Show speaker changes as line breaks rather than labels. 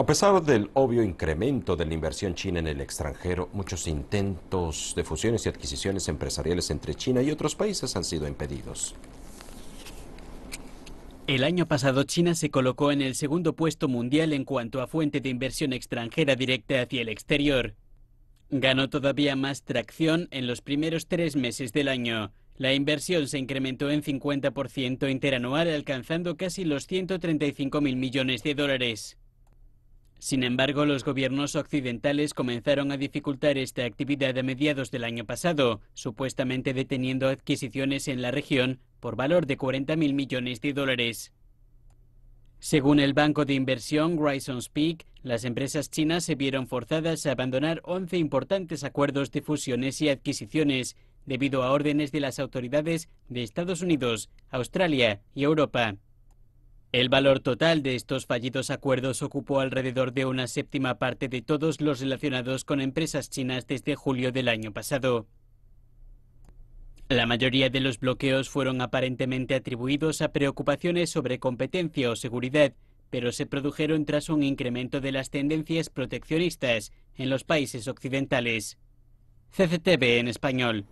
A pesar del obvio incremento de la inversión china en el extranjero, muchos intentos de fusiones y adquisiciones empresariales entre China y otros países han sido impedidos.
El año pasado China se colocó en el segundo puesto mundial en cuanto a fuente de inversión extranjera directa hacia el exterior. Ganó todavía más tracción en los primeros tres meses del año. La inversión se incrementó en 50% interanual, alcanzando casi los 135 mil millones de dólares. Sin embargo, los gobiernos occidentales comenzaron a dificultar esta actividad a mediados del año pasado, supuestamente deteniendo adquisiciones en la región por valor de 40.000 millones de dólares. Según el banco de inversión Horizons Peak, las empresas chinas se vieron forzadas a abandonar 11 importantes acuerdos de fusiones y adquisiciones debido a órdenes de las autoridades de Estados Unidos, Australia y Europa. El valor total de estos fallidos acuerdos ocupó alrededor de una séptima parte de todos los relacionados con empresas chinas desde julio del año pasado. La mayoría de los bloqueos fueron aparentemente atribuidos a preocupaciones sobre competencia o seguridad, pero se produjeron tras un incremento de las tendencias proteccionistas en los países occidentales. CCTV en español.